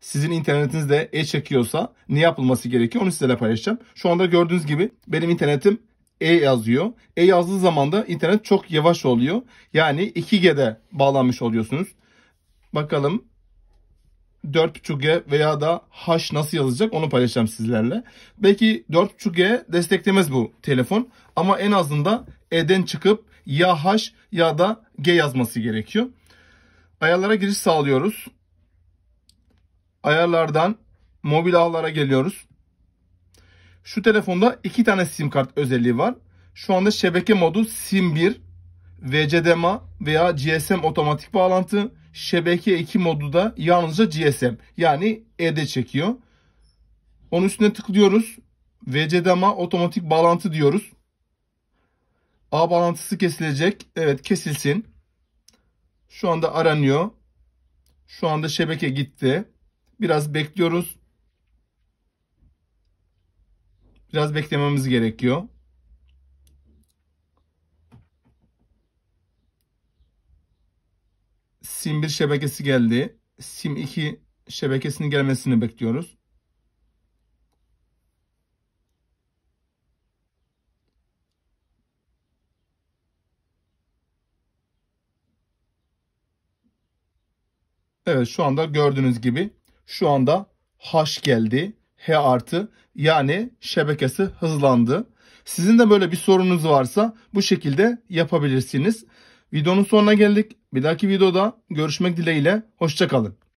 Sizin internetiniz de e çekiyorsa ne yapılması gerekiyor onu sizlerle paylaşacağım. Şu anda gördüğünüz gibi benim internetim e yazıyor. E yazdığı zaman da internet çok yavaş oluyor. Yani 2G'de bağlanmış oluyorsunuz. Bakalım 4.5G veya da H nasıl yazılacak onu paylaşacağım sizlerle. Belki 4.5G desteklemez bu telefon ama en azından E'den çıkıp ya H ya da G yazması gerekiyor. Ayarlara giriş sağlıyoruz. Ayarlardan mobil ağlara geliyoruz. Şu telefonda iki tane sim kart özelliği var. Şu anda şebeke modu sim 1, VCDMA veya GSM otomatik bağlantı. Şebeke 2 modu da yalnızca GSM yani ED çekiyor. Onun üstüne tıklıyoruz. VCDMA otomatik bağlantı diyoruz. A bağlantısı kesilecek. Evet kesilsin. Şu anda aranıyor. Şu anda şebeke gitti. Biraz bekliyoruz. Biraz beklememiz gerekiyor. Sim 1 şebekesi geldi. Sim 2 şebekesinin gelmesini bekliyoruz. Evet şu anda gördüğünüz gibi şu anda H geldi. H artı yani şebekesi hızlandı. Sizin de böyle bir sorunuz varsa bu şekilde yapabilirsiniz. Videonun sonuna geldik. Bir dahaki videoda görüşmek dileğiyle. Hoşçakalın.